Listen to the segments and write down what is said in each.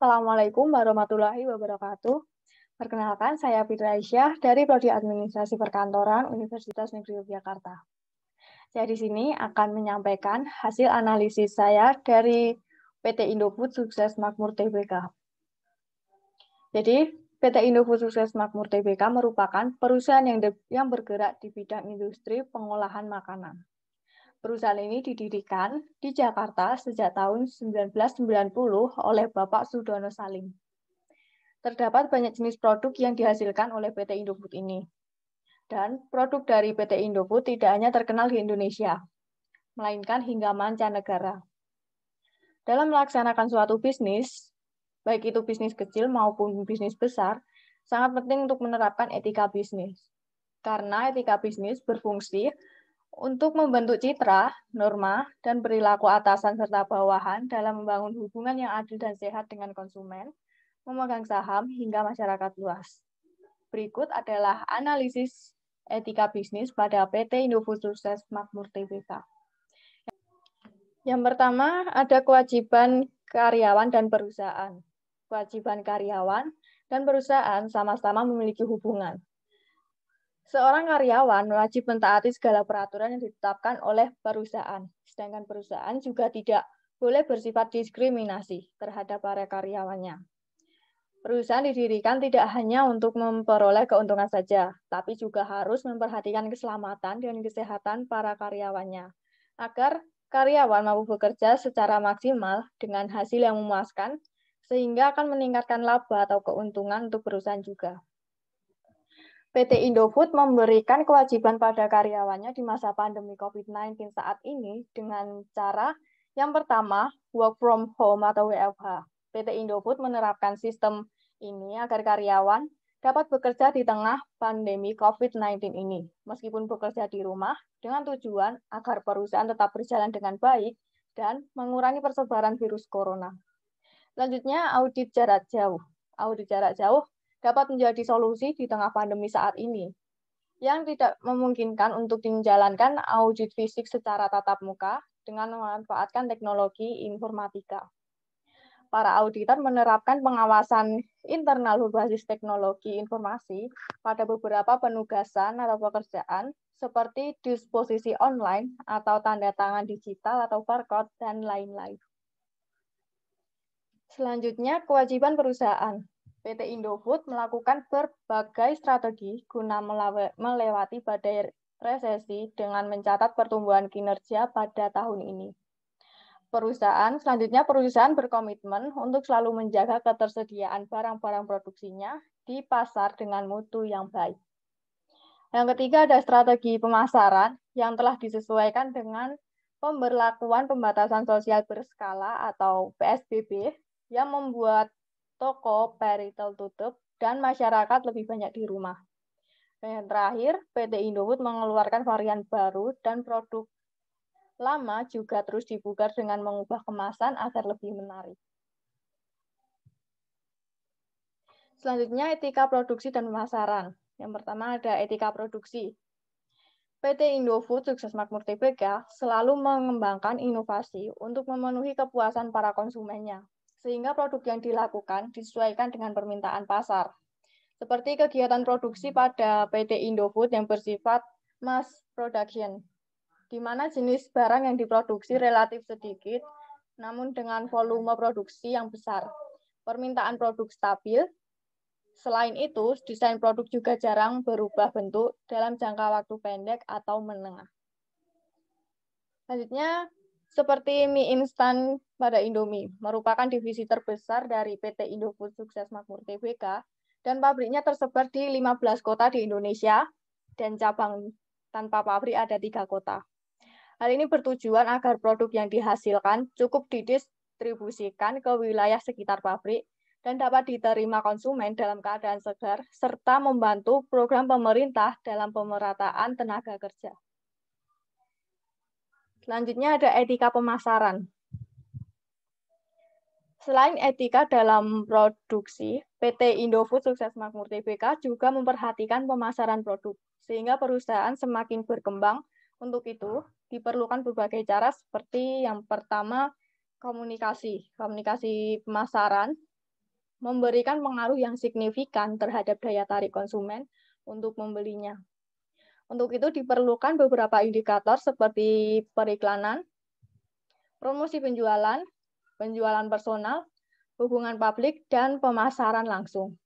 Assalamualaikum warahmatullahi wabarakatuh. Perkenalkan, saya Fitra Aisyah dari Prodi Administrasi Perkantoran Universitas Negeri Yogyakarta. Saya di sini akan menyampaikan hasil analisis saya dari PT Indofood Sukses Makmur TBK. Jadi, PT Indofood Sukses Makmur TBK merupakan perusahaan yang, yang bergerak di bidang industri pengolahan makanan. Perusahaan ini didirikan di Jakarta sejak tahun 1990 oleh Bapak Sudono Salim. Terdapat banyak jenis produk yang dihasilkan oleh PT Indofood ini. Dan produk dari PT Indofood tidak hanya terkenal di Indonesia, melainkan hingga mancanegara. Dalam melaksanakan suatu bisnis, baik itu bisnis kecil maupun bisnis besar, sangat penting untuk menerapkan etika bisnis. Karena etika bisnis berfungsi untuk membentuk citra, norma, dan perilaku atasan serta bawahan dalam membangun hubungan yang adil dan sehat dengan konsumen, memegang saham, hingga masyarakat luas. Berikut adalah analisis etika bisnis pada PT Indofood Sukses Makmur TBK. Yang pertama, ada kewajiban karyawan dan perusahaan. Kewajiban karyawan dan perusahaan sama-sama memiliki hubungan. Seorang karyawan wajib mentaati segala peraturan yang ditetapkan oleh perusahaan, sedangkan perusahaan juga tidak boleh bersifat diskriminasi terhadap para karyawannya. Perusahaan didirikan tidak hanya untuk memperoleh keuntungan saja, tapi juga harus memperhatikan keselamatan dan kesehatan para karyawannya, agar karyawan mampu bekerja secara maksimal dengan hasil yang memuaskan, sehingga akan meningkatkan laba atau keuntungan untuk perusahaan juga. PT Indofood memberikan kewajiban pada karyawannya di masa pandemi COVID-19 saat ini dengan cara yang pertama, work from home atau WFH. PT Indofood menerapkan sistem ini agar karyawan dapat bekerja di tengah pandemi COVID-19 ini, meskipun bekerja di rumah, dengan tujuan agar perusahaan tetap berjalan dengan baik dan mengurangi persebaran virus corona. Selanjutnya, audit jarak jauh. Audit jarak jauh dapat menjadi solusi di tengah pandemi saat ini yang tidak memungkinkan untuk menjalankan audit fisik secara tatap muka dengan memanfaatkan teknologi informatika. Para auditor menerapkan pengawasan internal berbasis teknologi informasi pada beberapa penugasan atau pekerjaan seperti disposisi online atau tanda tangan digital atau barcode dan lain-lain. Selanjutnya, kewajiban perusahaan. PT Indofood melakukan berbagai strategi guna melewati badai resesi dengan mencatat pertumbuhan kinerja pada tahun ini. Perusahaan selanjutnya perusahaan berkomitmen untuk selalu menjaga ketersediaan barang-barang produksinya di pasar dengan mutu yang baik. Yang ketiga ada strategi pemasaran yang telah disesuaikan dengan pemberlakuan pembatasan sosial berskala atau PSBB yang membuat toko peritel tutup, dan masyarakat lebih banyak di rumah. Dan yang terakhir, PT Indofood mengeluarkan varian baru dan produk lama juga terus dibuka dengan mengubah kemasan agar lebih menarik. Selanjutnya, etika produksi dan pemasaran. Yang pertama ada etika produksi. PT Indofood Sukses Makmur TBK selalu mengembangkan inovasi untuk memenuhi kepuasan para konsumennya sehingga produk yang dilakukan disesuaikan dengan permintaan pasar. Seperti kegiatan produksi pada PT Indofood yang bersifat mass production, di mana jenis barang yang diproduksi relatif sedikit, namun dengan volume produksi yang besar. Permintaan produk stabil, Selain itu, desain produk juga jarang berubah bentuk dalam jangka waktu pendek atau menengah. Selanjutnya, seperti mie instan pada Indomie, merupakan divisi terbesar dari PT Indofood Sukses Makmur Tbk dan pabriknya tersebar di 15 kota di Indonesia dan cabang tanpa pabrik ada tiga kota. Hal ini bertujuan agar produk yang dihasilkan cukup didistribusikan ke wilayah sekitar pabrik dan dapat diterima konsumen dalam keadaan segar, serta membantu program pemerintah dalam pemerataan tenaga kerja. Selanjutnya ada etika pemasaran. Selain etika dalam produksi, PT Indofood Sukses Makmur TBK juga memperhatikan pemasaran produk, sehingga perusahaan semakin berkembang. Untuk itu, diperlukan berbagai cara seperti yang pertama, komunikasi. Komunikasi pemasaran memberikan pengaruh yang signifikan terhadap daya tarik konsumen untuk membelinya. Untuk itu diperlukan beberapa indikator seperti periklanan, promosi penjualan, penjualan personal, hubungan publik, dan pemasaran langsung.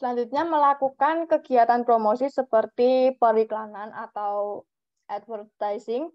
Selanjutnya, melakukan kegiatan promosi seperti periklanan atau advertising,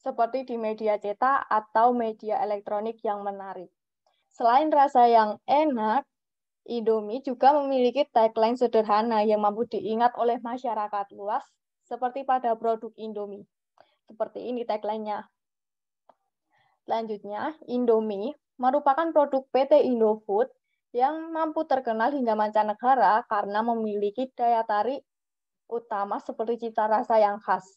seperti di media cetak atau media elektronik yang menarik. Selain rasa yang enak, Indomie juga memiliki tagline sederhana yang mampu diingat oleh masyarakat luas, seperti pada produk Indomie. Seperti ini tagline-nya. Selanjutnya, Indomie merupakan produk PT Indofood yang mampu terkenal hingga mancanegara karena memiliki daya tarik utama seperti cita rasa yang khas.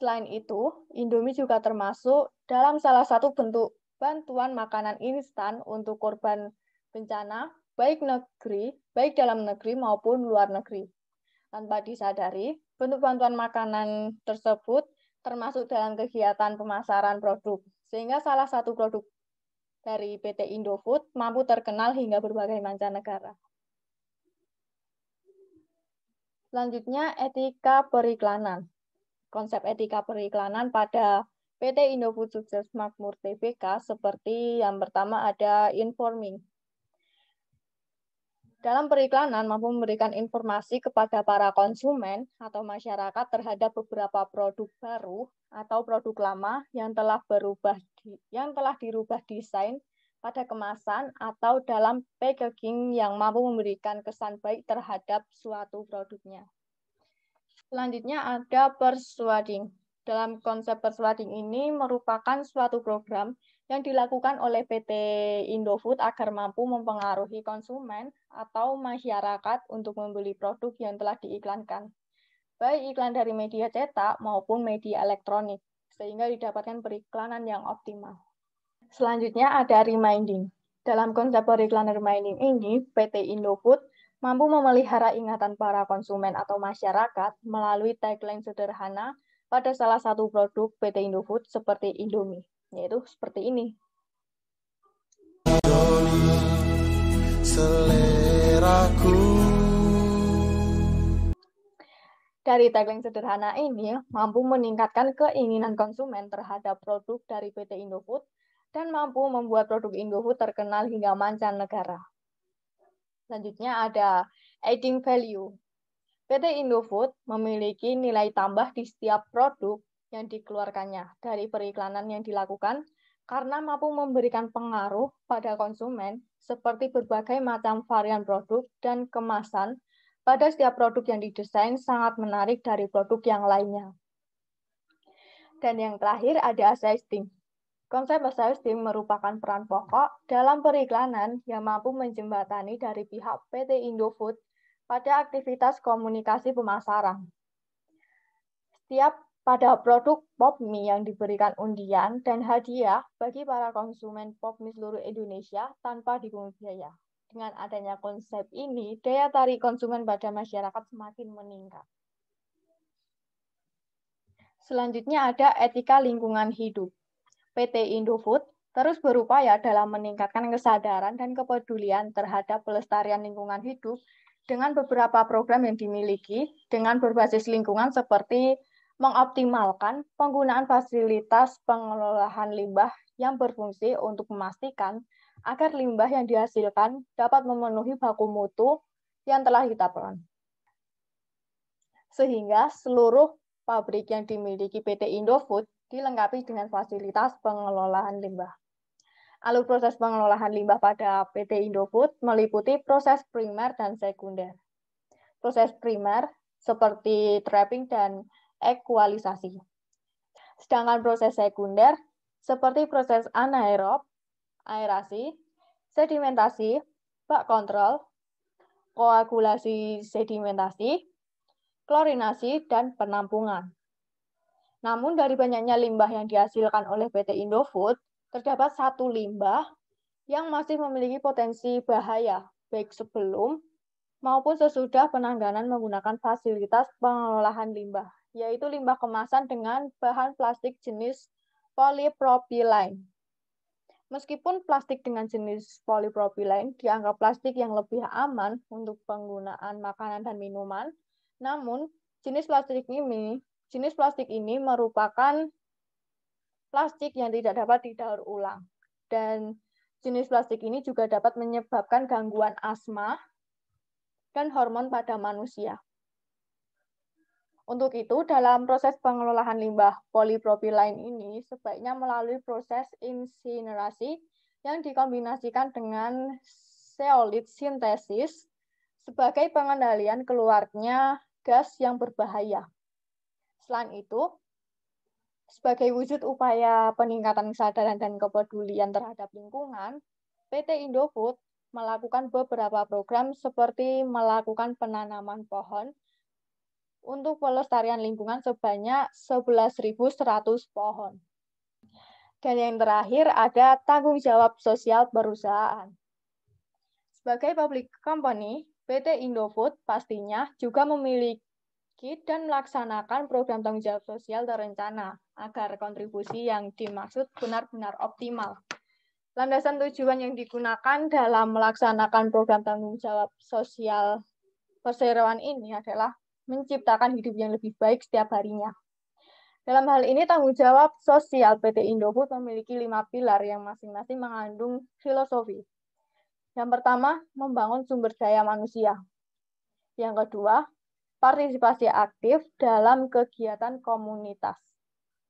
Selain itu, Indomie juga termasuk dalam salah satu bentuk bantuan makanan instan untuk korban bencana, baik negeri, baik dalam negeri maupun luar negeri tanpa disadari, bentuk bantuan makanan tersebut termasuk dalam kegiatan pemasaran produk. Sehingga salah satu produk dari PT Indofood mampu terkenal hingga berbagai mancanegara. Selanjutnya, etika periklanan. Konsep etika periklanan pada PT Indofood Sukses Makmur TBK seperti yang pertama ada informing dalam periklanan mampu memberikan informasi kepada para konsumen atau masyarakat terhadap beberapa produk baru atau produk lama yang telah berubah yang telah dirubah desain pada kemasan atau dalam packaging yang mampu memberikan kesan baik terhadap suatu produknya. Selanjutnya ada persuading dalam konsep persuading ini merupakan suatu program yang dilakukan oleh PT Indofood agar mampu mempengaruhi konsumen atau masyarakat untuk membeli produk yang telah diiklankan, baik iklan dari media cetak maupun media elektronik, sehingga didapatkan periklanan yang optimal. Selanjutnya ada reminding. Dalam konsep periklanan reminding ini, PT Indofood mampu memelihara ingatan para konsumen atau masyarakat melalui tagline sederhana pada salah satu produk PT Indofood seperti Indomie, yaitu seperti ini. Dari tagline sederhana ini mampu meningkatkan keinginan konsumen terhadap produk dari PT Indofood dan mampu membuat produk Indofood terkenal hingga mancanegara. Selanjutnya ada adding value. PT Indofood memiliki nilai tambah di setiap produk yang dikeluarkannya dari periklanan yang dilakukan karena mampu memberikan pengaruh pada konsumen seperti berbagai macam varian produk dan kemasan pada setiap produk yang didesain sangat menarik dari produk yang lainnya. Dan yang terakhir ada assisting. Konsep assisting merupakan peran pokok dalam periklanan yang mampu menjembatani dari pihak PT Indofood pada aktivitas komunikasi pemasaran. Setiap pada produk POPMI yang diberikan undian dan hadiah bagi para konsumen POPMI seluruh Indonesia tanpa dipungut biaya. Dengan adanya konsep ini, daya tarik konsumen pada masyarakat semakin meningkat. Selanjutnya ada etika lingkungan hidup. PT Indofood terus berupaya dalam meningkatkan kesadaran dan kepedulian terhadap pelestarian lingkungan hidup dengan beberapa program yang dimiliki dengan berbasis lingkungan seperti mengoptimalkan penggunaan fasilitas pengelolaan limbah yang berfungsi untuk memastikan agar limbah yang dihasilkan dapat memenuhi baku mutu yang telah ditetapkan. Sehingga seluruh pabrik yang dimiliki PT Indofood dilengkapi dengan fasilitas pengelolaan limbah. Alur proses pengelolaan limbah pada PT Indofood meliputi proses primer dan sekunder. Proses primer seperti trapping dan ekualisasi. Sedangkan proses sekunder seperti proses anaerob, aerasi, sedimentasi, bak kontrol, koagulasi sedimentasi, klorinasi, dan penampungan. Namun dari banyaknya limbah yang dihasilkan oleh PT Indofood, terdapat satu limbah yang masih memiliki potensi bahaya, baik sebelum maupun sesudah penanganan menggunakan fasilitas pengolahan limbah, yaitu limbah kemasan dengan bahan plastik jenis polypropylene. Meskipun plastik dengan jenis polypropylene dianggap plastik yang lebih aman untuk penggunaan makanan dan minuman, namun jenis plastik ini jenis plastik ini merupakan plastik yang tidak dapat didaur ulang. Dan jenis plastik ini juga dapat menyebabkan gangguan asma dan hormon pada manusia. Untuk itu, dalam proses pengelolaan limbah polipropilen ini sebaiknya melalui proses insinerasi yang dikombinasikan dengan zeolit sintesis sebagai pengendalian keluarnya gas yang berbahaya. Selain itu, sebagai wujud upaya peningkatan kesadaran dan kepedulian terhadap lingkungan, PT Indofood melakukan beberapa program seperti melakukan penanaman pohon untuk pelestarian lingkungan sebanyak 11.100 pohon. Dan yang terakhir ada tanggung jawab sosial perusahaan. Sebagai public company, PT Indofood pastinya juga memiliki sakit dan melaksanakan program tanggung jawab sosial terencana agar kontribusi yang dimaksud benar-benar optimal. Landasan tujuan yang digunakan dalam melaksanakan program tanggung jawab sosial perseroan ini adalah menciptakan hidup yang lebih baik setiap harinya. Dalam hal ini, tanggung jawab sosial PT Indofood memiliki lima pilar yang masing-masing mengandung filosofi. Yang pertama, membangun sumber daya manusia. Yang kedua, partisipasi aktif dalam kegiatan komunitas.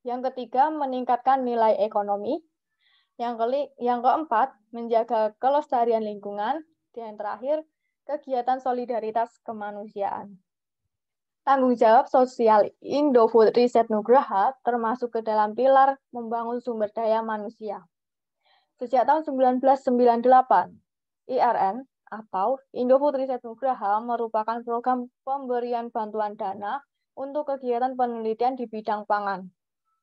Yang ketiga, meningkatkan nilai ekonomi. Yang, ke yang keempat, menjaga kelestarian lingkungan. Dan yang terakhir, kegiatan solidaritas kemanusiaan. Tanggung jawab sosial Indofood Riset Nugraha termasuk ke dalam pilar membangun sumber daya manusia. Sejak tahun 1998, IRN atau Indo Putri Setnugraha merupakan program pemberian bantuan dana untuk kegiatan penelitian di bidang pangan,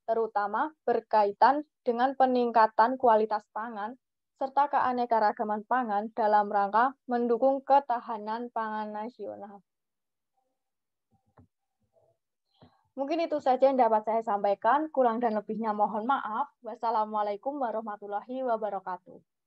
terutama berkaitan dengan peningkatan kualitas pangan serta keanekaragaman pangan dalam rangka mendukung ketahanan pangan nasional. Mungkin itu saja yang dapat saya sampaikan. Kurang dan lebihnya mohon maaf. Wassalamualaikum warahmatullahi wabarakatuh.